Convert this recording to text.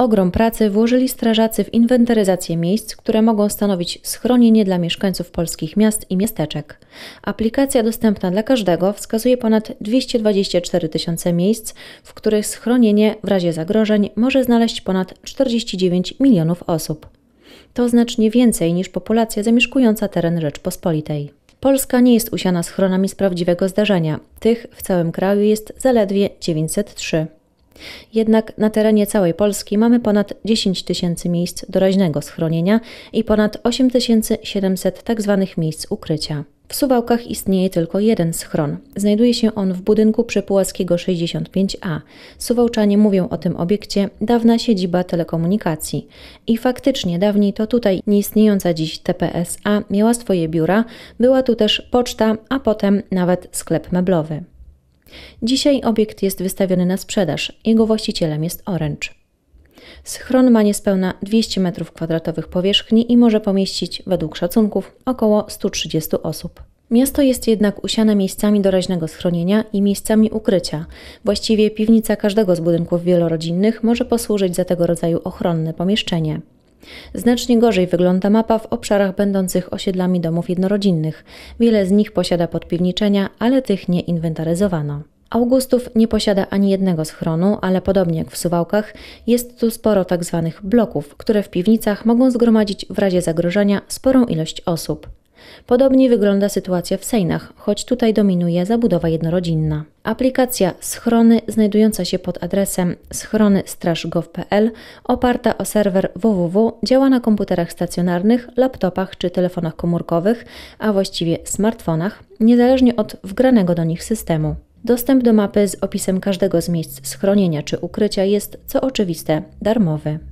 Ogrom pracy włożyli strażacy w inwentaryzację miejsc, które mogą stanowić schronienie dla mieszkańców polskich miast i miasteczek. Aplikacja dostępna dla każdego wskazuje ponad 224 tysiące miejsc, w których schronienie w razie zagrożeń może znaleźć ponad 49 milionów osób. To znacznie więcej niż populacja zamieszkująca teren Rzeczpospolitej. Polska nie jest usiana schronami z prawdziwego zdarzenia. Tych w całym kraju jest zaledwie 903. Jednak na terenie całej Polski mamy ponad 10 tysięcy miejsc doraźnego schronienia i ponad 8700 tzw. Tak miejsc ukrycia. W Suwałkach istnieje tylko jeden schron. Znajduje się on w budynku przy Pułaskiego 65A. Suwałczanie mówią o tym obiekcie dawna siedziba telekomunikacji. I faktycznie dawniej to tutaj nieistniejąca dziś TPSA miała swoje biura, była tu też poczta, a potem nawet sklep meblowy. Dzisiaj obiekt jest wystawiony na sprzedaż. Jego właścicielem jest Orange. Schron ma niespełna 200 m2 powierzchni i może pomieścić, według szacunków, około 130 osób. Miasto jest jednak usiane miejscami doraźnego schronienia i miejscami ukrycia. Właściwie piwnica każdego z budynków wielorodzinnych może posłużyć za tego rodzaju ochronne pomieszczenie. Znacznie gorzej wygląda mapa w obszarach będących osiedlami domów jednorodzinnych. Wiele z nich posiada podpiwniczenia, ale tych nie inwentaryzowano. Augustów nie posiada ani jednego schronu, ale podobnie jak w Suwałkach, jest tu sporo tzw. Tak bloków, które w piwnicach mogą zgromadzić w razie zagrożenia sporą ilość osób. Podobnie wygląda sytuacja w Sejnach, choć tutaj dominuje zabudowa jednorodzinna. Aplikacja Schrony znajdująca się pod adresem schronystraż.gov.pl oparta o serwer www działa na komputerach stacjonarnych, laptopach czy telefonach komórkowych, a właściwie smartfonach, niezależnie od wgranego do nich systemu. Dostęp do mapy z opisem każdego z miejsc schronienia czy ukrycia jest, co oczywiste, darmowy.